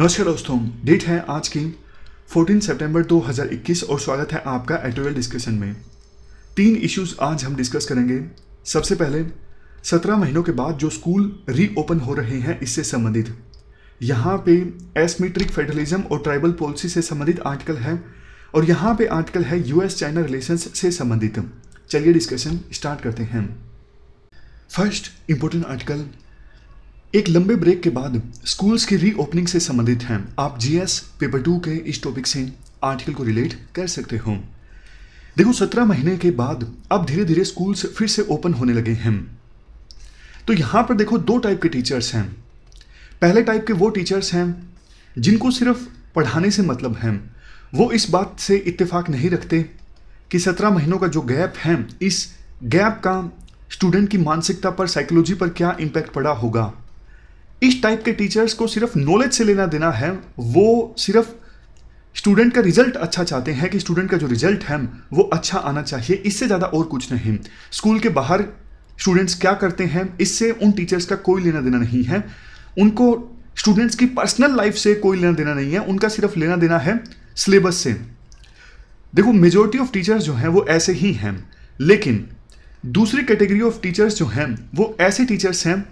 नमस्कार दोस्तों डेट है आज की 14 सितंबर 2021 और स्वागत है आपका एटोरियल डिस्कशन में तीन इश्यूज आज हम डिस्कस करेंगे सबसे पहले 17 महीनों के बाद जो स्कूल रीओपन हो रहे हैं इससे संबंधित यहाँ पे एसमेट्रिक फेडरलिज्म और ट्राइबल पॉलिसी से संबंधित आर्टिकल है और यहाँ पे आर्टिकल है यूएस चाइना रिलेशंस से संबंधित चलिए डिस्कशन स्टार्ट करते हैं फर्स्ट इंपॉर्टेंट आर्टिकल एक लंबे ब्रेक के बाद स्कूल्स की रीओपनिंग से संबंधित हैं आप जीएस पेपर टू के इस टॉपिक से आर्टिकल को रिलेट कर सकते हो देखो सत्रह महीने के बाद अब धीरे धीरे स्कूल्स फिर से ओपन होने लगे हैं तो यहाँ पर देखो दो टाइप के टीचर्स हैं पहले टाइप के वो टीचर्स हैं जिनको सिर्फ पढ़ाने से मतलब है वो इस बात से इत्तेफाक नहीं रखते कि सत्रह महीनों का जो गैप है इस गैप का स्टूडेंट की मानसिकता पर साइकोलॉजी पर क्या इम्पैक्ट पड़ा होगा इस टाइप के टीचर्स को सिर्फ नॉलेज से लेना देना है वो सिर्फ स्टूडेंट का रिजल्ट अच्छा चाहते हैं कि स्टूडेंट का जो रिजल्ट है वो अच्छा आना चाहिए इससे ज़्यादा और कुछ नहीं स्कूल के बाहर स्टूडेंट्स क्या करते हैं इससे उन टीचर्स का कोई लेना देना नहीं है उनको स्टूडेंट्स की पर्सनल लाइफ से कोई लेना देना नहीं है उनका सिर्फ लेना देना है सिलेबस से देखो मेजोरिटी ऑफ टीचर्स जो हैं वो ऐसे ही हैं लेकिन दूसरी कैटेगरी ऑफ टीचर्स जो हैं वो ऐसे टीचर्स हैं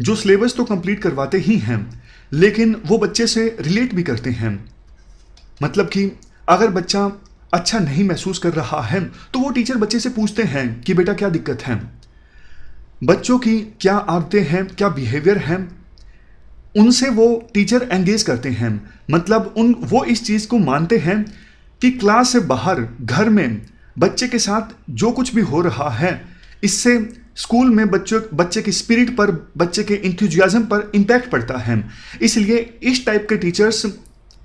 जो सिलेबस तो कंप्लीट करवाते ही हैं लेकिन वो बच्चे से रिलेट भी करते हैं मतलब कि अगर बच्चा अच्छा नहीं महसूस कर रहा है तो वो टीचर बच्चे से पूछते हैं कि बेटा क्या दिक्कत है बच्चों की क्या आदतें हैं क्या बिहेवियर हैं उनसे वो टीचर एंगेज करते हैं मतलब उन वो इस चीज़ को मानते हैं कि क्लास से बाहर घर में बच्चे के साथ जो कुछ भी हो रहा है इससे स्कूल में बच्चों बच्चे की स्पिरिट पर बच्चे के इंथ्यूजियाज़म पर इम्पैक्ट पड़ता है इसलिए इस टाइप के टीचर्स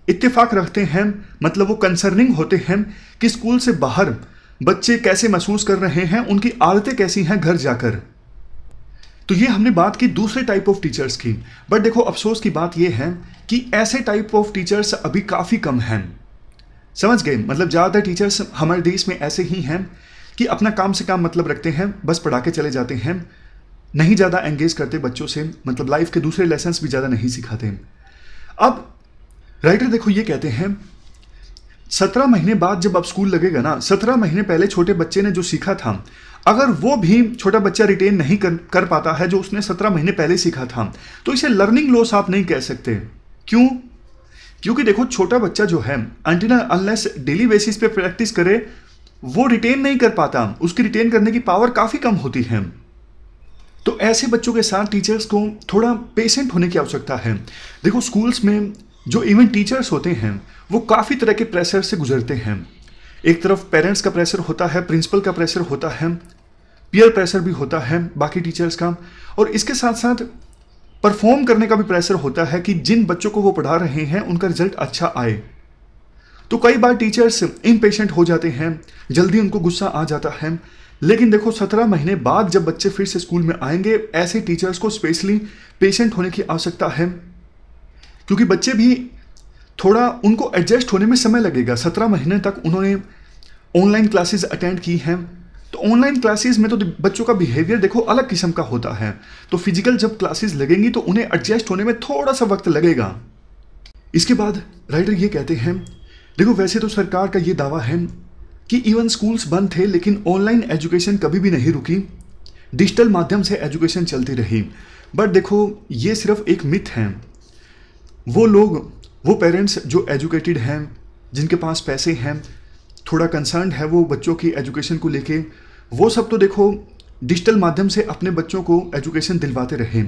इत्तेफाक रखते हैं मतलब वो कंसर्निंग होते हैं कि स्कूल से बाहर बच्चे कैसे महसूस कर रहे हैं उनकी आदतें कैसी हैं घर जाकर तो ये हमने बात की दूसरे टाइप ऑफ टीचर्स की बट देखो अफसोस की बात ये है कि ऐसे टाइप ऑफ टीचर्स अभी काफ़ी कम हैं समझ गए मतलब ज़्यादातर टीचर्स हमारे देश में ऐसे ही हैं कि अपना काम से काम मतलब रखते हैं बस पढ़ा के चले जाते हैं नहीं ज़्यादा एंगेज करते बच्चों से मतलब लाइफ के दूसरे लेसन्स भी ज़्यादा नहीं सिखाते अब राइटर देखो ये कहते हैं सत्रह महीने बाद जब अब स्कूल लगेगा ना सत्रह महीने पहले छोटे बच्चे ने जो सीखा था अगर वो भी छोटा बच्चा रिटेन नहीं कर, कर पाता है जो उसने सत्रह महीने पहले सीखा था तो इसे लर्निंग लॉस आप नहीं कह सकते क्यों क्योंकि देखो छोटा बच्चा जो है अनलेस डेली बेसिस पे प्रैक्टिस करे वो रिटेन नहीं कर पाता उसकी रिटेन करने की पावर काफ़ी कम होती है तो ऐसे बच्चों के साथ टीचर्स को थोड़ा पेशेंट होने की आवश्यकता है देखो स्कूल्स में जो इवन टीचर्स होते हैं वो काफ़ी तरह के प्रेशर से गुजरते हैं एक तरफ पेरेंट्स का प्रेशर होता है प्रिंसिपल का प्रेशर होता है पीयर प्रेशर भी होता है बाकी टीचर्स का और इसके साथ साथ परफॉर्म करने का भी प्रेशर होता है कि जिन बच्चों को वो पढ़ा रहे हैं उनका रिजल्ट अच्छा आए तो कई बार टीचर्स इम्पेशेंट हो जाते हैं जल्दी उनको गुस्सा आ जाता है लेकिन देखो सत्रह महीने बाद जब बच्चे फिर से स्कूल में आएंगे ऐसे टीचर्स को स्पेशली पेशेंट होने की आवश्यकता है क्योंकि बच्चे भी थोड़ा उनको एडजस्ट होने में समय लगेगा सत्रह महीने तक उन्होंने ऑनलाइन क्लासेस अटेंड की हैं तो ऑनलाइन क्लासेस में तो बच्चों का बिहेवियर देखो अलग किस्म का होता है तो फिजिकल जब क्लासेस लगेंगी तो उन्हें एडजस्ट होने में थोड़ा सा वक्त लगेगा इसके बाद राइटर ये कहते हैं देखो वैसे तो सरकार का ये दावा है कि इवन स्कूल्स बंद थे लेकिन ऑनलाइन एजुकेशन कभी भी नहीं रुकी डिजिटल माध्यम से एजुकेशन चलती रही बट देखो ये सिर्फ एक मिथ है वो लोग वो पेरेंट्स जो एजुकेटेड हैं जिनके पास पैसे हैं थोड़ा कंसर्न है वो बच्चों की एजुकेशन को लेके वो सब तो देखो डिजिटल माध्यम से अपने बच्चों को एजुकेशन दिलवाते रहे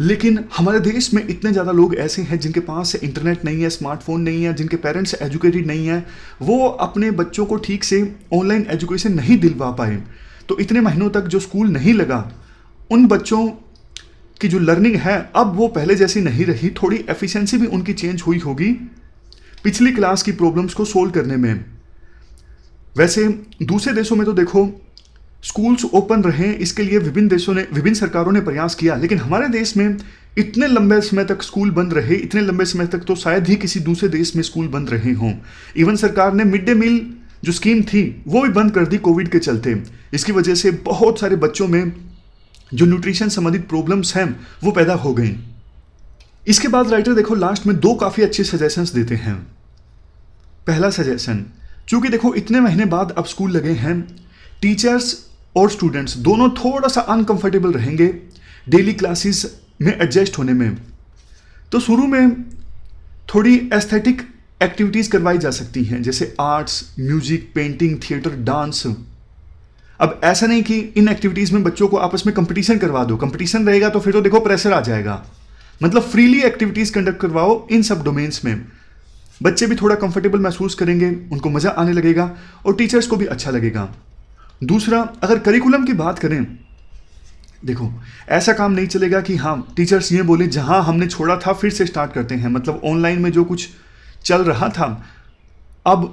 लेकिन हमारे देश में इतने ज़्यादा लोग ऐसे हैं जिनके पास इंटरनेट नहीं है स्मार्टफोन नहीं है जिनके पेरेंट्स एजुकेटेड नहीं है वो अपने बच्चों को ठीक से ऑनलाइन एजुकेशन नहीं दिलवा पाए तो इतने महीनों तक जो स्कूल नहीं लगा उन बच्चों की जो लर्निंग है अब वो पहले जैसी नहीं रही थोड़ी एफिशिएंसी भी उनकी चेंज हुई होगी पिछली क्लास की प्रॉब्लम्स को सोल्व करने में वैसे दूसरे देशों में तो देखो स्कूल्स ओपन रहे इसके लिए विभिन्न देशों ने विभिन्न सरकारों ने प्रयास किया लेकिन हमारे देश में इतने लंबे समय तक स्कूल बंद रहे इतने लंबे समय तक तो शायद ही किसी दूसरे देश में स्कूल बंद रहे हों इवन सरकार ने मिड डे मील जो स्कीम थी वो भी बंद कर दी कोविड के चलते इसकी वजह से बहुत सारे बच्चों में जो न्यूट्रिशन संबंधित प्रॉब्लम्स हैं वो पैदा हो गई इसके बाद राइटर देखो लास्ट में दो काफ़ी अच्छे सजेशंस देते हैं पहला सजेशन चूंकि देखो इतने महीने बाद अब स्कूल लगे हैं टीचर्स और स्टूडेंट्स दोनों थोड़ा सा अनकंफर्टेबल रहेंगे डेली क्लासेस में एडजस्ट होने में तो शुरू में थोड़ी एस्थेटिक एक्टिविटीज़ करवाई जा सकती हैं जैसे arts music painting theatre dance अब ऐसा नहीं कि इन एक्टिविटीज़ में बच्चों को आपस में कंपटीशन करवा दो कंपटीशन रहेगा तो फिर तो देखो प्रेशर आ जाएगा मतलब फ्रीली एक्टिविटीज़ कंडक्ट करवाओ इन सब डोमेन्स में बच्चे भी थोड़ा कंफर्टेबल महसूस करेंगे उनको मज़ा आने लगेगा और टीचर्स को भी अच्छा लगेगा दूसरा अगर करिकुलम की बात करें देखो ऐसा काम नहीं चलेगा कि हाँ टीचर्स ये बोले जहाँ हमने छोड़ा था फिर से स्टार्ट करते हैं मतलब ऑनलाइन में जो कुछ चल रहा था अब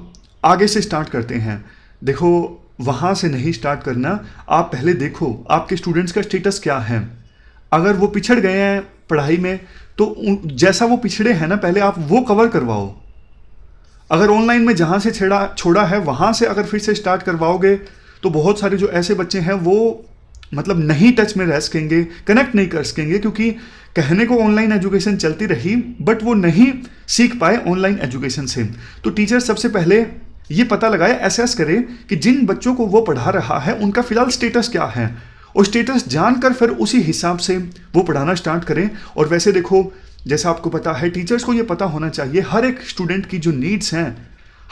आगे से स्टार्ट करते हैं देखो वहाँ से नहीं स्टार्ट करना आप पहले देखो आपके स्टूडेंट्स का स्टेटस क्या है अगर वो पिछड़ गए हैं पढ़ाई में तो जैसा वो पिछड़े हैं ना पहले आप वो कवर करवाओ अगर ऑनलाइन में जहाँ से छेड़ा छोड़ा है वहाँ से अगर फिर से स्टार्ट करवाओगे तो बहुत सारे जो ऐसे बच्चे हैं वो मतलब नहीं टच में रह सकेंगे कनेक्ट नहीं कर सकेंगे क्योंकि कहने को ऑनलाइन एजुकेशन चलती रही बट वो नहीं सीख पाए ऑनलाइन एजुकेशन से तो टीचर सबसे पहले ये पता लगाए एसेस करें कि जिन बच्चों को वो पढ़ा रहा है उनका फिलहाल स्टेटस क्या है और स्टेटस जानकर फिर उसी हिसाब से वो पढ़ाना स्टार्ट करें और वैसे देखो जैसा आपको पता है टीचर्स को ये पता होना चाहिए हर एक स्टूडेंट की जो नीड्स हैं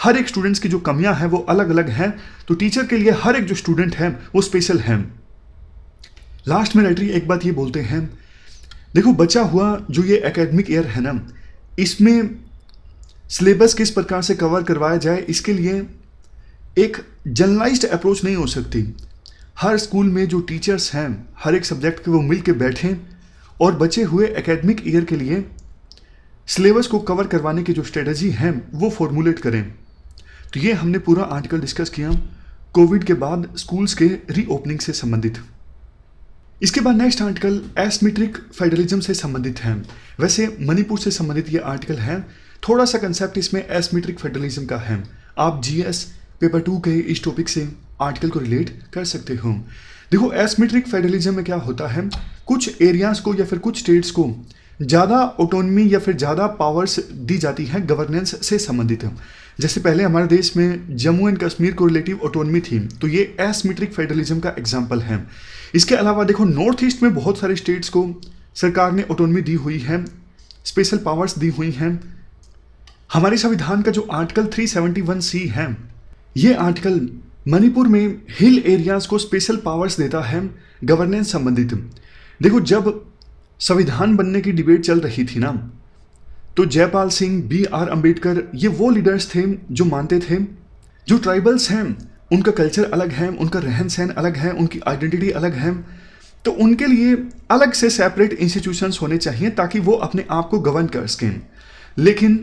हर एक स्टूडेंट्स की जो कमियां हैं वो अलग अलग हैं तो टीचर के लिए हर एक जो स्टूडेंट हैं वो स्पेशल हैं लास्ट में राइटरी एक बात ये बोलते हैं देखो बचा हुआ जो ये एकेडमिक ईयर है ना इसमें सिलेबस किस प्रकार से कवर करवाया जाए इसके लिए एक जर्नलाइज्ड अप्रोच नहीं हो सकती हर स्कूल में जो टीचर्स हैं हर एक सब्जेक्ट के वो मिल के बैठें और बचे हुए एकेडमिक ईयर के लिए सिलेबस को कवर करवाने की जो स्ट्रेटजी हैं वो फॉर्मूलेट करें तो ये हमने पूरा आर्टिकल डिस्कस किया कोविड के बाद स्कूल्स के रीओपनिंग से संबंधित इसके बाद नेक्स्ट आर्टिकल एसमेट्रिक फेडरलिज्म से संबंधित है वैसे मणिपुर से संबंधित ये आर्टिकल है थोड़ा सा कंसेप्ट इसमें एसमेट्रिक फेडरलिज्म का है आप जीएस पेपर टू के इस टॉपिक से आर्टिकल को रिलेट कर सकते हो देखो एसमेट्रिक फेडरलिज्म में क्या होता है कुछ एरियाज को या फिर कुछ स्टेट्स को ज़्यादा ऑटोनमी या फिर ज़्यादा पावर्स दी जाती हैं गवर्नेंस से संबंधित जैसे पहले हमारे देश में जम्मू एंड कश्मीर को रिलेटिव ऑटोनमी थी तो ये एसमेट्रिक फेडरलिज्म का एग्जाम्पल है इसके अलावा देखो नॉर्थ ईस्ट में बहुत सारे स्टेट्स को सरकार ने ऑटोनमी दी हुई है स्पेशल पावर्स दी हुई हैं हमारे संविधान का जो आर्टिकल 371 सी है ये आर्टिकल मणिपुर में हिल एरियाज को स्पेशल पावर्स देता है गवर्नेंस संबंधित देखो जब संविधान बनने की डिबेट चल रही थी ना तो जयपाल सिंह बी आर अंबेडकर ये वो लीडर्स थे जो मानते थे जो ट्राइबल्स हैं उनका कल्चर अलग है उनका रहन सहन अलग है उनकी आइडेंटिटी अलग है तो उनके लिए अलग से सेपरेट इंस्टीट्यूशन होने चाहिए ताकि वो अपने आप को गवर्न कर सकें लेकिन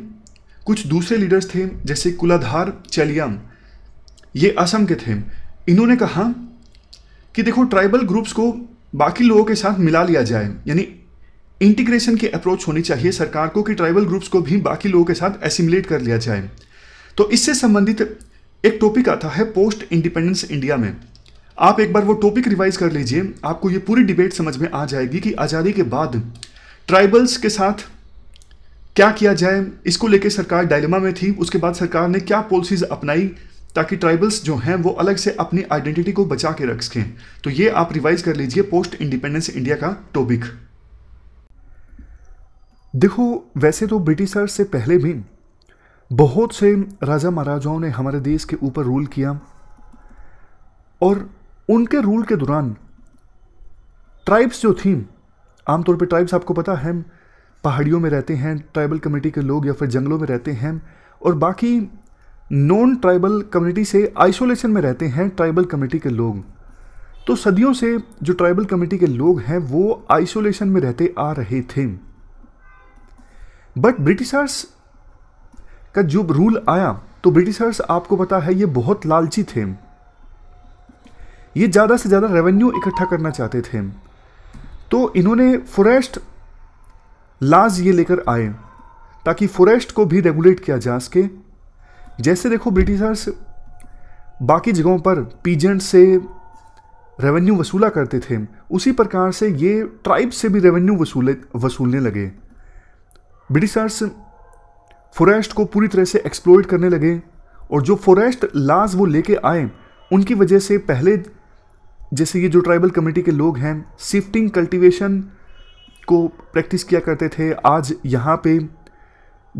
कुछ दूसरे लीडर्स थे जैसे कुलाधार चेलियाम ये असम के थे इन्होंने कहा कि देखो ट्राइबल ग्रुप्स को बाकी लोगों के साथ मिला लिया जाए यानी इंटीग्रेशन की अप्रोच होनी चाहिए सरकार को कि ट्राइबल ग्रुप्स को भी बाकी लोगों के साथ एसिमुलेट कर लिया जाए तो इससे संबंधित एक टॉपिक आता है पोस्ट इंडिपेंडेंस इंडिया में आप एक बार वो टॉपिक रिवाइज कर लीजिए आपको ये पूरी डिबेट समझ में आ जाएगी कि आज़ादी के बाद ट्राइबल्स के साथ क्या किया जाए इसको लेकर सरकार डायलमा में थी उसके बाद सरकार ने क्या पॉलिसीज अपनाई ताकि ट्राइबल्स जो हैं वो अलग से अपनी आइडेंटिटी को बचा के रख सकें तो ये आप रिवाइज कर लीजिए पोस्ट इंडिपेंडेंस इंडिया का टॉपिक देखो वैसे तो ब्रिटिशर से पहले भी बहुत से राजा महाराजाओं ने हमारे देश के ऊपर रूल किया और उनके रूल के दौरान ट्राइब्स जो थी आमतौर पे ट्राइब्स आपको पता है पहाड़ियों में रहते हैं ट्राइबल कम्युनिटी के लोग या फिर जंगलों में रहते हैं और बाकी नॉन ट्राइबल कम्युनिटी से आइसोलेशन में रहते हैं ट्राइबल कम्युनिटी के लोग तो सदियों से जो ट्राइबल कम्युनिटी के लोग हैं वो आइसोलेशन में रहते आ रहे थे बट ब्रिटिशर्स का जो रूल आया तो ब्रिटिशर्स आपको पता है ये बहुत लालची थे ये ज़्यादा से ज़्यादा रेवेन्यू इकट्ठा करना चाहते थे तो इन्होंने फॉरेस्ट लाज ये लेकर आए ताकि फॉरेस्ट को भी रेगुलेट किया जा सके जैसे देखो ब्रिटिशर्स बाकी जगहों पर पीजेंट से रेवेन्यू वसूला करते थे उसी प्रकार से ये ट्राइब से भी रेवेन्यू वसूले वसूलने लगे ब्रिटिशर्स फॉरेस्ट को पूरी तरह से एक्सप्लोइट करने लगे और जो फॉरेस्ट लाज वो लेके आए उनकी वजह से पहले जैसे ये जो ट्राइबल कम्यूनिटी के लोग हैं शिफ्टिंग कल्टीवेशन को प्रैक्टिस किया करते थे आज यहाँ पे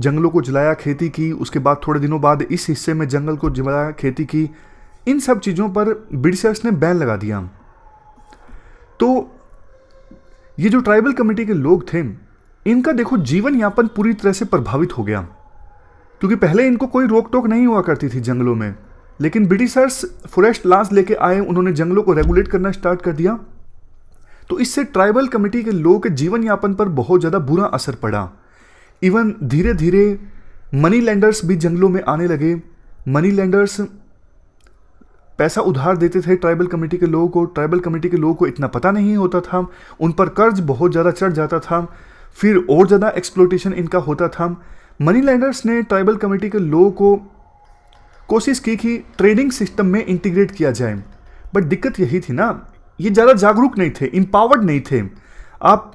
जंगलों को जलाया खेती की उसके बाद थोड़े दिनों बाद इस हिस्से में जंगल को जलाया खेती की इन सब चीज़ों पर ब्रिटिशर्स ने बैन लगा दिया तो ये जो ट्राइबल कमेटी के लोग थे इनका देखो जीवन यापन पूरी तरह से प्रभावित हो गया क्योंकि पहले इनको कोई रोक टोक नहीं हुआ करती थी जंगलों में लेकिन ब्रिटिशर्स फॉरेस्ट लाज लेके आए उन्होंने जंगलों को रेगुलेट करना स्टार्ट कर दिया तो इससे ट्राइबल कमेटी के लोगों के जीवन यापन पर बहुत ज़्यादा बुरा असर पड़ा इवन धीरे धीरे मनी लैंडर्स भी जंगलों में आने लगे मनी लैंडर्स पैसा उधार देते थे ट्राइबल कमेटी के लोगों को ट्राइबल कमेटी के लोगों को इतना पता नहीं होता था उन पर कर्ज बहुत ज़्यादा चढ़ जाता था फिर और ज़्यादा एक्सप्लोटेशन इनका होता था मनी लैंडर्स ने ट्राइबल कमेटी के लोगों को कोशिश की कि ट्रेडिंग सिस्टम में इंटीग्रेट किया जाए बट दिक्कत यही थी ना ये ज़्यादा जागरूक नहीं थे इम्पावर्ड नहीं थे आप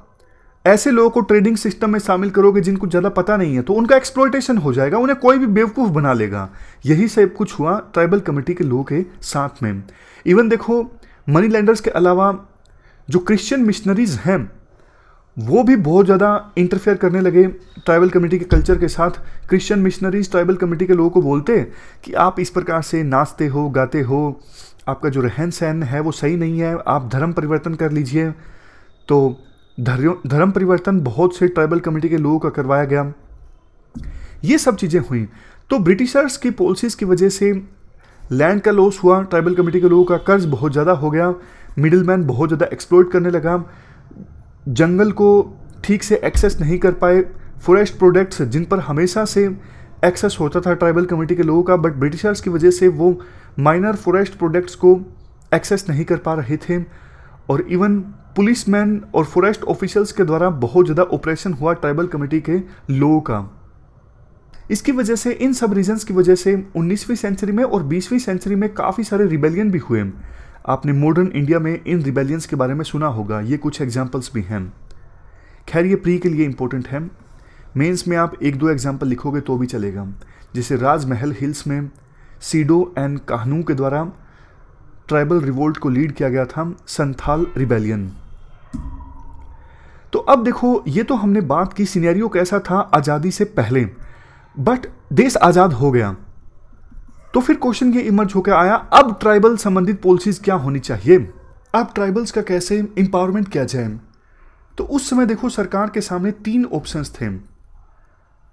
ऐसे लोगों को ट्रेडिंग सिस्टम में शामिल करोगे जिनको ज़्यादा पता नहीं है तो उनका एक्सप्लोटेशन हो जाएगा उन्हें कोई भी बेवकूफ़ बना लेगा यही सब कुछ हुआ ट्राइबल कमेटी के लोगों के साथ में इवन देखो मनी लैंडर्स के अलावा जो क्रिश्चियन मिशनरीज हैं वो भी बहुत ज़्यादा इंटरफेयर करने लगे ट्राइबल कमेटी के कल्चर के साथ क्रिश्चियन मिशनरीज ट्राइबल कमेटी के लोगों को बोलते कि आप इस प्रकार से नाचते हो गाते हो आपका जो रहन सहन है वो सही नहीं है आप धर्म परिवर्तन कर लीजिए तो धर्म परिवर्तन बहुत से ट्राइबल कमेटी के लोगों का करवाया गया ये सब चीज़ें हुई तो ब्रिटिशर्स की पॉलिसीज़ की वजह से लैंड का लॉस हुआ ट्राइबल कमेटी के लोगों का कर्ज बहुत ज़्यादा हो गया मिडिल मैन बहुत ज़्यादा एक्सप्लोर्ट करने लगा जंगल को ठीक से एक्सेस नहीं कर पाए फॉरेस्ट प्रोडक्ट्स जिन पर हमेशा से एक्सेस होता था ट्राइबल कम्युनिटी के लोगों का बट ब्रिटिशर्स की वजह से वो माइनर फॉरेस्ट प्रोडक्ट्स को एक्सेस नहीं कर पा रहे थे और इवन पुलिसमैन और फॉरेस्ट ऑफिसर्स के द्वारा बहुत ज़्यादा ऑपरेशन हुआ ट्राइबल कमेटी के लोगों का इसकी वजह से इन सब रीजंस की वजह से 19वीं सेंचुरी में और 20वीं सेंचुरी में काफ़ी सारे रिबेलियन भी हुए आपने मॉडर्न इंडिया में इन रिबेलियंस के बारे में सुना होगा ये कुछ एग्जाम्पल्स भी हैं खैर ये प्री के लिए इम्पोर्टेंट है मेंस में आप एक दो एग्जाम्पल लिखोगे तो भी चलेगा जैसे राजमहल हिल्स में सीडो एंड काहनू के द्वारा ट्राइबल रिवोल्ट को लीड किया गया था संथाल रिबेलियन तो अब देखो ये तो हमने बात की सीनेरियो कैसा था आज़ादी से पहले बट देश आज़ाद हो गया तो फिर क्वेश्चन ये इमर्ज होकर आया अब ट्राइबल संबंधित पॉलिसीज क्या होनी चाहिए अब ट्राइबल्स का कैसे एम्पावरमेंट किया जाए तो उस समय देखो सरकार के सामने तीन ऑप्शंस थे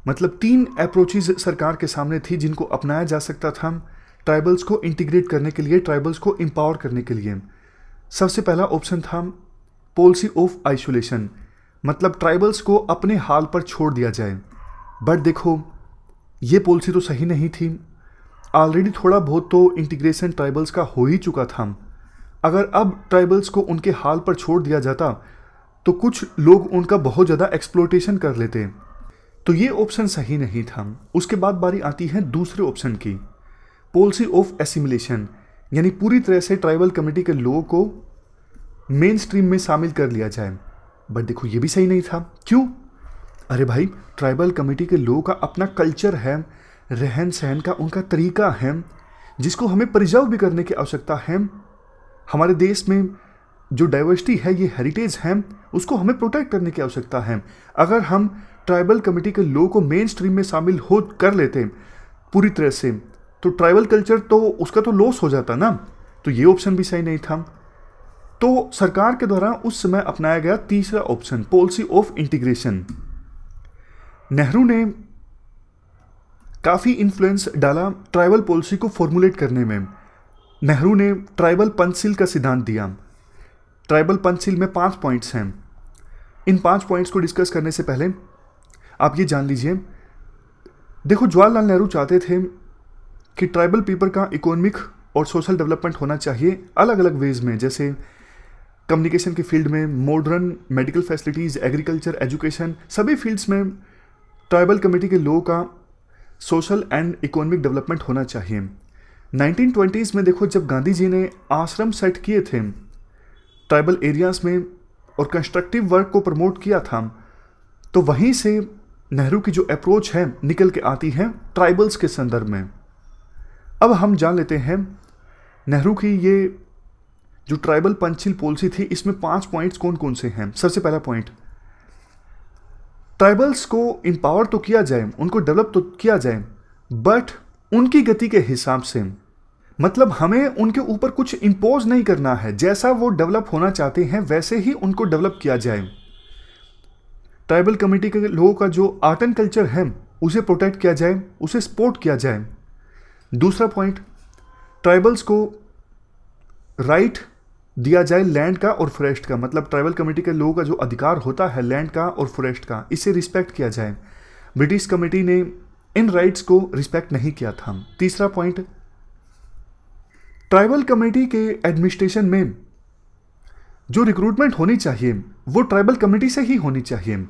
मतलब तीन अप्रोचेज सरकार के सामने थी जिनको अपनाया जा सकता था ट्राइबल्स को इंटीग्रेट करने के लिए ट्राइबल्स को एम्पावर करने के लिए सबसे पहला ऑप्शन था पॉलिसी ऑफ आइसोलेशन मतलब ट्राइबल्स को अपने हाल पर छोड़ दिया जाए बट देखो ये पॉलिसी तो सही नहीं थी ऑलरेडी थोड़ा बहुत तो इंटीग्रेशन ट्राइबल्स का हो ही चुका था अगर अब ट्राइबल्स को उनके हाल पर छोड़ दिया जाता तो कुछ लोग उनका बहुत ज़्यादा एक्सप्लोटेशन कर लेते तो ये ऑप्शन सही नहीं था उसके बाद बारी आती है दूसरे ऑप्शन की पॉलिसी ऑफ एसिमिलेशन यानी पूरी तरह से ट्राइबल कमेटी के लोगों को मेन स्ट्रीम में शामिल कर लिया जाए बट देखो ये भी सही नहीं था क्यों अरे भाई ट्राइबल कमेटी के लोगों का अपना कल्चर है रहन सहन का उनका तरीका है जिसको हमें प्रिजर्व भी करने की आवश्यकता है हमारे देश में जो डाइवर्सिटी है ये हेरिटेज है उसको हमें प्रोटेक्ट करने की आवश्यकता है अगर हम ट्राइबल कमेटी के लोगों को मेन स्ट्रीम में शामिल हो कर लेते पूरी तरह से तो ट्राइबल कल्चर तो उसका तो लॉस हो जाता ना तो ये ऑप्शन भी सही नहीं था तो सरकार के द्वारा उस समय अपनाया गया तीसरा option policy of integration Nehru ने काफ़ी इन्फ्लुएंस डाला ट्राइबल पॉलिसी को फॉर्मुलेट करने में नेहरू ने ट्राइबल पंचशील का सिद्धांत दिया ट्राइबल पंचशील में पांच पॉइंट्स हैं इन पांच पॉइंट्स को डिस्कस करने से पहले आप ये जान लीजिए देखो जवाहरलाल नेहरू चाहते थे कि ट्राइबल पीपल का इकोनॉमिक और सोशल डेवलपमेंट होना चाहिए अलग अलग वेज में जैसे कम्युनिकेशन के फील्ड में modern medical facilities agriculture education सभी फील्ड्स में ट्राइबल कमेटी के लोगों का सोशल एंड इकोनॉमिक डेवलपमेंट होना चाहिए 1920s में देखो जब गांधी जी ने आश्रम सेट किए थे ट्राइबल एरियाज़ में और कंस्ट्रक्टिव वर्क को प्रमोट किया था तो वहीं से नेहरू की जो अप्रोच है निकल के आती है ट्राइबल्स के संदर्भ में अब हम जान लेते हैं नेहरू की ये जो ट्राइबल पंचशील पॉलिसी थी इसमें पांच पॉइंट्स कौन कौन से हैं सबसे पहला पॉइंट ट्राइबल्स को इम्पावर तो किया जाए उनको डेवलप तो किया जाए बट उनकी गति के हिसाब से मतलब हमें उनके ऊपर कुछ इम्पोज नहीं करना है जैसा वो डेवलप होना चाहते हैं वैसे ही उनको डेवलप किया जाए ट्राइबल कमेटी के लोगों का जो आर्ट एंड कल्चर है उसे प्रोटेक्ट किया जाए उसे सपोर्ट किया जाए दूसरा पॉइंट ट्राइबल्स को राइट right दिया जाए लैंड का और फॉरेस्ट का मतलब ट्राइबल कमेटी के लोगों का जो अधिकार होता है लैंड का और फॉरेस्ट का इसे रिस्पेक्ट किया जाए ब्रिटिश कमेटी ने इन राइट्स को रिस्पेक्ट नहीं किया था तीसरा पॉइंट ट्राइबल कमेटी के एडमिनिस्ट्रेशन में जो रिक्रूटमेंट होनी चाहिए वो ट्राइबल कमेटी से ही होनी चाहिए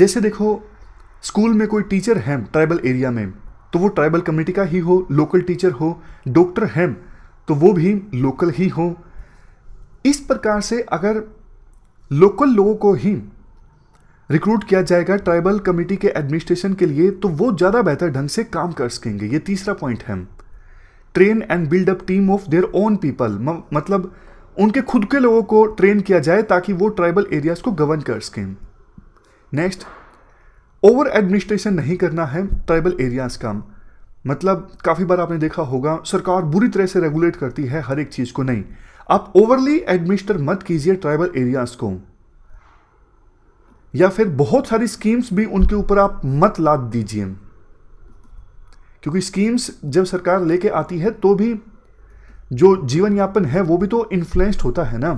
जैसे देखो स्कूल में कोई टीचर है ट्राइबल एरिया में तो वो ट्राइबल कमेटी का ही हो लोकल टीचर हो डॉक्टर हैं तो वो भी लोकल ही हो इस प्रकार से अगर लोकल लोगों को ही रिक्रूट किया जाएगा ट्राइबल कमेटी के एडमिनिस्ट्रेशन के लिए तो वो ज़्यादा बेहतर ढंग से काम कर सकेंगे ये तीसरा पॉइंट है train and build up team of their own people मतलब उनके खुद के लोगों को ट्रेन किया जाए ताकि वो ट्राइबल एरियाज को गवर्न कर सकें नेक्स्ट ओवर एडमिनिस्ट्रेशन नहीं करना है ट्राइबल एरियाज का मतलब काफ़ी बार आपने देखा होगा सरकार बुरी तरह से रेगुलेट करती है हर एक चीज़ को नहीं आप ओवरली एडमिनिस्टर मत कीजिए ट्राइबल एरियाज को या फिर बहुत सारी स्कीम्स भी उनके ऊपर आप मत लाद दीजिए क्योंकि स्कीम्स जब सरकार लेके आती है तो भी जो जीवन यापन है वो भी तो इन्फ्लुएंस्ड होता है ना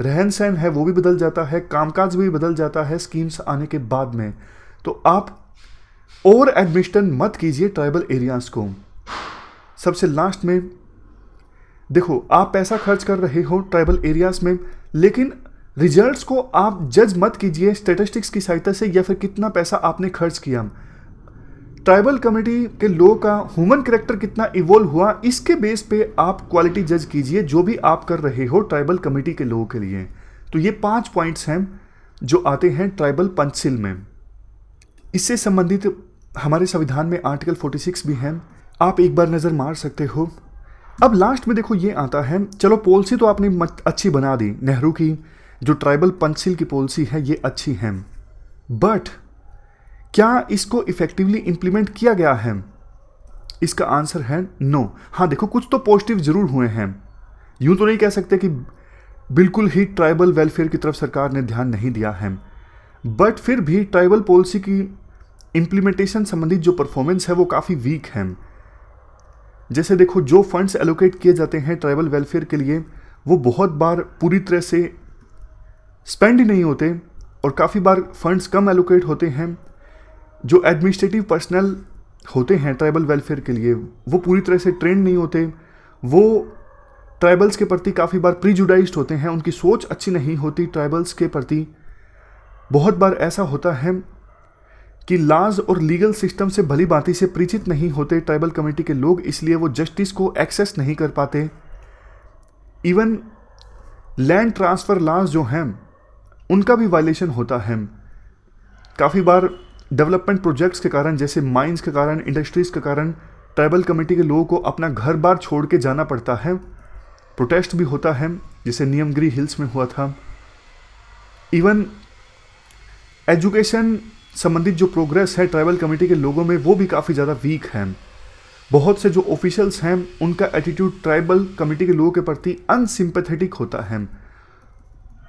रहन सहन है वो भी बदल जाता है कामकाज भी बदल जाता है स्कीम्स आने के बाद में तो आप ओवर एडमिशन मत कीजिए ट्राइबल एरियाज को सबसे लास्ट में देखो आप पैसा खर्च कर रहे हो ट्राइबल एरियाज में लेकिन रिजल्ट्स को आप जज मत कीजिए स्टेटिस्टिक्स की सहायता से या फिर कितना पैसा आपने खर्च किया ट्राइबल कम्युनिटी के लोगों का ह्यूमन करेक्टर कितना इवोल्व हुआ इसके बेस पे आप क्वालिटी जज कीजिए जो भी आप कर रहे हो ट्राइबल कम्युनिटी के लोगों के लिए तो ये पांच पॉइंट्स हैं जो आते हैं ट्राइबल पंचसिल में इससे संबंधित हमारे संविधान में आर्टिकल 46 भी हैं आप एक बार नज़र मार सकते हो अब लास्ट में देखो ये आता है चलो पॉलिसी तो आपने अच्छी बना दी नेहरू की जो ट्राइबल पंचशील की पॉलिसी है ये अच्छी है बट क्या इसको इफेक्टिवली इंप्लीमेंट किया गया है इसका आंसर है नो हाँ देखो कुछ तो पॉजिटिव जरूर हुए हैं यूं तो नहीं कह सकते कि बिल्कुल ही ट्राइबल वेलफेयर की तरफ सरकार ने ध्यान नहीं दिया है बट फिर भी ट्राइबल पॉलिसी की इम्प्लीमेंटेशन संबंधित जो परफॉर्मेंस है वो काफ़ी वीक है जैसे देखो जो फंड्स एलोकेट किए जाते हैं ट्राइबल वेलफेयर के लिए वो बहुत बार पूरी तरह से स्पेंड नहीं होते और काफ़ी बार फंड्स कम एलोकेट होते हैं जो एडमिनिस्ट्रेटिव पर्सनल होते हैं ट्राइबल वेलफेयर के लिए वो पूरी तरह से ट्रेंड नहीं होते वो ट्राइबल्स के प्रति काफ़ी बार प्रीजुडाइज होते हैं उनकी सोच अच्छी नहीं होती ट्राइबल्स के प्रति बहुत बार ऐसा होता है कि लॉज और लीगल सिस्टम से भली भांति से परिचित नहीं होते ट्राइबल कम्युनिटी के लोग इसलिए वो जस्टिस को एक्सेस नहीं कर पाते इवन लैंड ट्रांसफ़र लॉज जो हैं उनका भी वायलेशन होता है काफ़ी बार डेवलपमेंट प्रोजेक्ट्स के कारण जैसे माइंस के कारण इंडस्ट्रीज़ के कारण ट्राइबल कमेटी के लोगों को अपना घर बार छोड़ के जाना पड़ता है प्रोटेस्ट भी होता है जैसे नियमगिरी हिल्स में हुआ था इवन एजुकेशन संबंधित जो प्रोग्रेस है ट्राइबल कमेटी के लोगों में वो भी काफ़ी ज़्यादा वीक हैं बहुत से जो ऑफिशियल्स हैं उनका एटीट्यूड ट्राइबल कमेटी के लोगों के प्रति अनसिम्पथेटिक होता है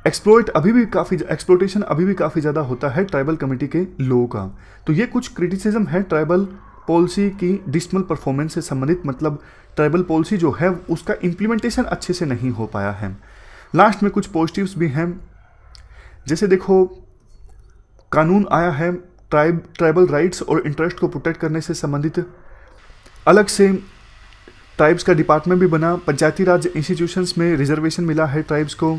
एक्सप्लोइट अभी भी काफ़ी एक्सप्लोटेशन अभी भी काफ़ी ज़्यादा होता है ट्राइबल कमेटी के लोगों का तो ये कुछ क्रिटिसिज्म है ट्राइबल पॉलिसी की डिस्मल परफॉर्मेंस से संबंधित मतलब ट्राइबल पॉलिसी जो है उसका इम्प्लीमेंटेशन अच्छे से नहीं हो पाया है लास्ट में कुछ पॉजिटिव्स भी हैं जैसे देखो कानून आया है ट्राइब ट्राइबल राइट्स और इंटरेस्ट को प्रोटेक्ट करने से संबंधित अलग से ट्राइब्स का डिपार्टमेंट भी बना पंचायती राज इंस्टीट्यूशंस में रिजर्वेशन मिला है ट्राइब्स को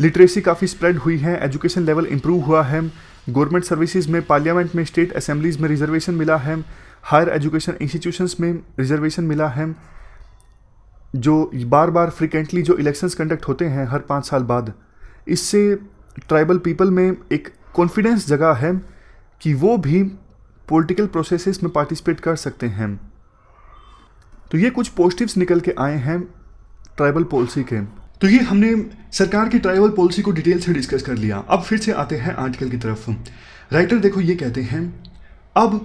लिटरेसी काफ़ी स्प्रेड हुई है एजुकेशन लेवल इम्प्रूव हुआ है गवर्नमेंट सर्विसेज में पार्लियामेंट में स्टेट असेंबलीज में रिजर्वेशन मिला है हायर एजुकेशन इंस्टीट्यूशंस में रिजर्वेशन मिला है जो बार बार फ्रिक्वेंटली जो इलेक्शंस कंडक्ट होते हैं हर पाँच साल बाद इससे ट्राइबल पीपल में एक कॉन्फिडेंस जगा है कि वो भी पॉलिटिकल प्रोसेसेस में पार्टिसिपेट कर सकते हैं तो ये कुछ पॉजिटिव्स निकल के आए हैं ट्राइबल पॉलिसी के तो ये हमने सरकार की ट्राइबल पॉलिसी को डिटेल से डिस्कस कर लिया अब फिर से आते हैं आर्टिकल की तरफ राइटर देखो ये कहते हैं अब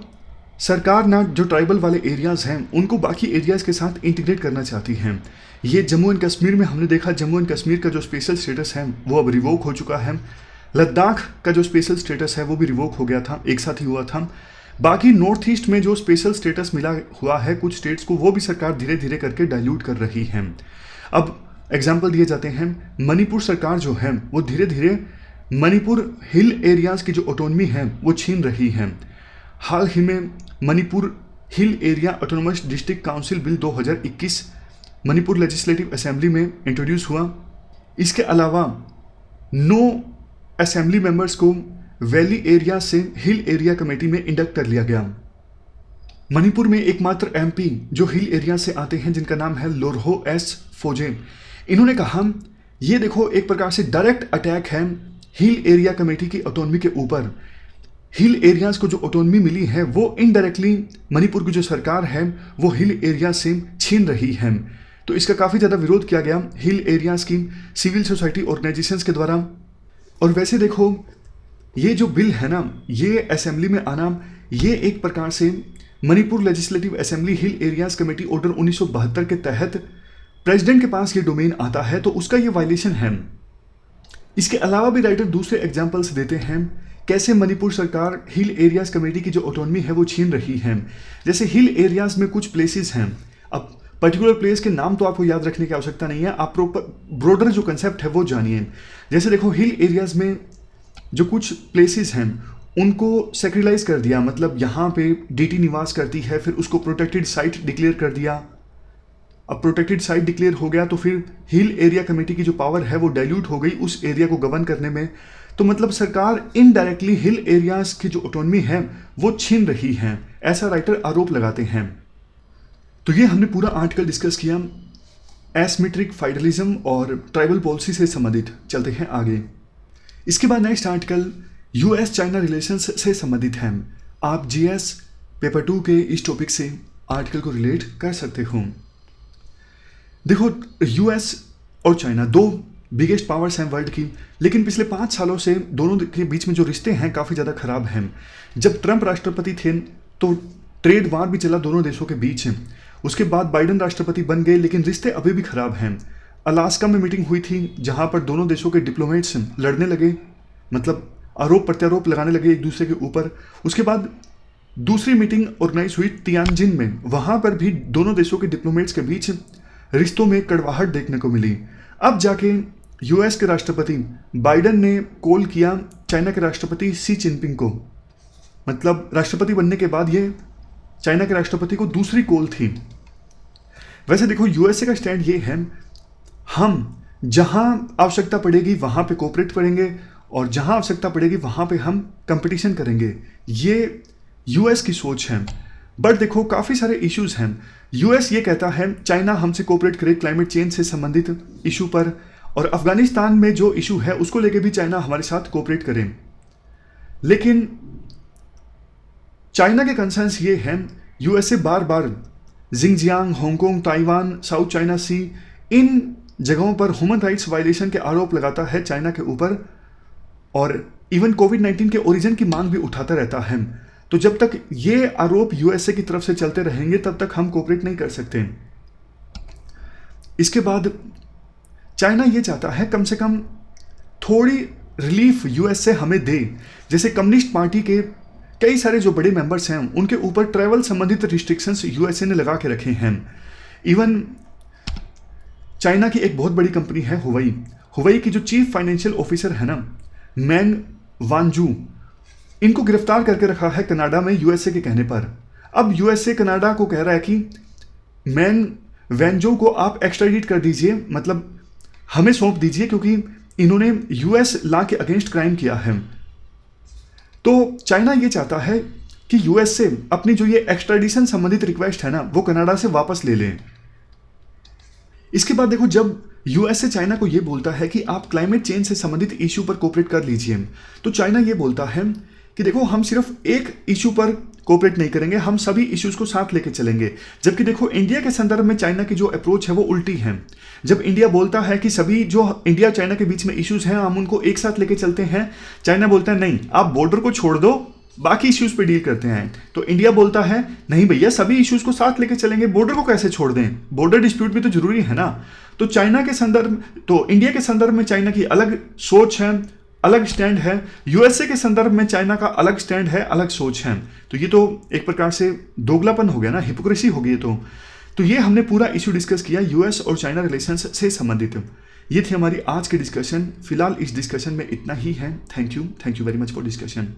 सरकार ना जो ट्राइबल वाले एरियाज़ हैं उनको बाकी एरियाज़ के साथ इंटीग्रेट करना चाहती हैं ये जम्मू एंड कश्मीर में हमने देखा जम्मू एंड कश्मीर का जो स्पेशल स्टेटस है वो अब रिवोक हो चुका है लद्दाख का जो स्पेशल स्टेटस है वो भी रिवोक हो गया था एक साथ ही हुआ था बाकी नॉर्थ ईस्ट में जो स्पेशल स्टेटस मिला हुआ है कुछ स्टेट्स को वो भी सरकार धीरे धीरे करके डाइल्यूट कर रही है अब एग्जाम्पल दिए जाते हैं मणिपुर सरकार जो है वो धीरे धीरे मणिपुर हिल एरियाज़ की जो ऑटोनमी है वो छीन रही है हाल ही में Manipur hill area autonomous district council bill 2021 Manipur legislative assembly में इंट्रोड्यूस हुआ इसके अलावा नो असेंबली मेंबर्स को वैली एरिया से हिल एरिया कमेटी में इंडक्ट कर लिया गया मणिपुर में एकमात्र एमपी जो हिल एरिया से आते हैं जिनका नाम है लोरहो एस फोजे इन्होंने कहा ये देखो एक प्रकार से डायरेक्ट अटैक है हिल एरिया कमेटी की ऑटोनमी के ऊपर हिल एरियाज को जो ऑटोनमी मिली है वो इनडायरेक्टली मणिपुर की जो सरकार है वो हिल एरिया से छीन रही है तो इसका काफ़ी ज़्यादा विरोध किया गया हिल एरियाज की सिविल सोसाइटी ऑर्गेनाइजेशंस के द्वारा और वैसे देखो ये जो बिल है ना ये असेंबली में आना ये एक प्रकार से Manipur legislative assembly hill areas committee order उन्नीस के तहत प्रेसिडेंट के पास ये डोमेन आता है तो उसका ये वायलेशन है इसके अलावा भी राइटर दूसरे एग्जाम्पल्स देते हैं कैसे मणिपुर सरकार हिल एरियाज कमेटी की जो ऑटोनमी है वो छीन रही है जैसे हिल एरियाज में कुछ प्लेसेस हैं अब पर्टिकुलर प्लेस के नाम तो आपको याद रखने की आवश्यकता नहीं है आप प्रॉपर ब्रॉडर जो कंसेप्ट है वो जानिए जैसे देखो हिल एरियाज में जो कुछ प्लेसेस हैं उनको सेक्रिलाइज कर दिया मतलब यहाँ पे डीटी निवास करती है फिर उसको प्रोटेक्टेड साइट डिक्लेयर कर दिया अब प्रोटेक्टेड साइट डिक्लेयर हो गया तो फिर हिल एरिया कमेटी की जो पावर है वो डाइल्यूट हो गई उस एरिया को गवर्न करने में तो मतलब सरकार इनडायरेक्टली हिल एरियाज की जो ऑटोनमी है वो छीन रही है ऐसा राइटर आरोप लगाते हैं तो ये हमने पूरा आर्टिकल डिस्कस किया एसमेट्रिक फाइडलिज्म और ट्राइबल पॉलिसी से संबंधित चलते हैं आगे इसके बाद next article US China relations से संबंधित हैं आप जीएस पेपर टू के इस टॉपिक से आर्टिकल को रिलेट कर सकते हो देखो यूएस और चाइना दो बिगेस्ट पावर्स हैं वर्ल्ड की लेकिन पिछले पाँच सालों से दोनों के बीच में जो रिश्ते हैं काफ़ी ज़्यादा ख़राब हैं जब ट्रंप राष्ट्रपति थे तो ट्रेड वार भी चला दोनों देशों के बीच उसके बाद बाइडन राष्ट्रपति बन गए लेकिन रिश्ते अभी भी खराब हैं अलास्का में मीटिंग हुई थी जहां पर दोनों देशों के डिप्लोमेट्स लड़ने लगे मतलब आरोप प्रत्यारोप लगाने लगे एक दूसरे के ऊपर उसके बाद दूसरी मीटिंग ऑर्गेनाइज हुई तियानजिन में वहां पर भी दोनों देशों के डिप्लोमेट्स के बीच रिश्तों में कड़वाहट देखने को मिली अब जाके यूएस के राष्ट्रपति बाइडन ने कॉल किया चाइना के राष्ट्रपति सी चिनपिंग को मतलब राष्ट्रपति बनने के बाद ये चाइना के राष्ट्रपति को दूसरी कोल थी वैसे देखो यूएसए का स्टैंड ये है हम जहां आवश्यकता पड़ेगी वहां पे कोऑपरेट करेंगे और जहां आवश्यकता पड़ेगी वहां पे हम कंपटीशन करेंगे ये यूएस की सोच है बट देखो काफ़ी सारे इश्यूज हैं यूएस ये कहता है चाइना हमसे कोऑपरेट करे क्लाइमेट चेंज से संबंधित इशू पर और अफगानिस्तान में जो इशू है उसको लेके भी चाइना हमारे साथ कोऑपरेट करें लेकिन चाइना के कंसर्न्स ये हैं यूएसए बार बार Xinjiang Hong Kong Taiwan South China Sea इन जगहों पर ह्यूमन राइट्स वायलेशन के आरोप लगाता है चाइना के ऊपर और इवन कोविड 19 के ओरिजिन की मांग भी उठाता रहता है तो जब तक ये आरोप यूएसए की तरफ से चलते रहेंगे तब तक हम कोऑपरेट नहीं कर सकते इसके बाद चाइना ये चाहता है कम से कम थोड़ी रिलीफ यूएसए हमें दे जैसे कम्युनिस्ट पार्टी के कई सारे जो बड़े मेंबर्स हैं उनके ऊपर ट्रैवल संबंधित रिस्ट्रिक्शंस यूएसए ने लगा के रखे हैं इवन चाइना की एक बहुत बड़ी कंपनी है हुवई हुवई की जो चीफ फाइनेंशियल ऑफिसर है ना मैंग वानजू इनको गिरफ्तार करके रखा है कनाडा में यूएसए के कहने पर अब यूएसए कनाडा को कह रहा है कि मैंग वैनजो को आप एक्स्ट्राडिट कर दीजिए मतलब हमें सौंप दीजिए क्योंकि इन्होंने यूएस लॉ के अगेंस्ट क्राइम किया है तो चाइना ये चाहता है कि यूएस से अपनी जो ये एक्सट्राडिशन संबंधित रिक्वेस्ट है ना वो कनाडा से वापस ले लें इसके बाद देखो जब यूएस से चाइना को ये बोलता है कि आप क्लाइमेट चेंज से संबंधित इशू पर कोऑपरेट कर लीजिए तो चाइना ये बोलता है कि देखो हम सिर्फ एक इशू पर कोऑपरेट नहीं करेंगे हम सभी इश्यूज को साथ लेकर चलेंगे जबकि देखो इंडिया के संदर्भ में चाइना की जो अप्रोच है वो उल्टी है जब इंडिया बोलता है कि सभी जो इंडिया चाइना के बीच में इश्यूज हैं हम उनको एक साथ लेकर चलते हैं चाइना बोलता है नहीं आप बॉर्डर को छोड़ दो बाकी इश्यूज पे डील करते हैं तो इंडिया बोलता है नहीं भैया सभी इश्यूज को साथ लेकर चलेंगे बॉर्डर को कैसे छोड़ दें बॉर्डर डिस्प्यूट भी तो जरूरी है ना तो चाइना के संदर्भ तो इंडिया के संदर्भ में चाइना की अलग सोच है अलग स्टैंड है यूएसए के संदर्भ में चाइना का अलग स्टैंड है अलग सोच है तो ये तो एक प्रकार से दोगलापन हो गया ना हिपोक्रेसी हो गई तो तो ये हमने पूरा इश्यू डिस्कस किया यूएस और चाइना रिलेशन से संबंधित ये थी हमारी आज की डिस्कशन फिलहाल इस डिस्कशन में इतना ही है thank you thank you very much for discussion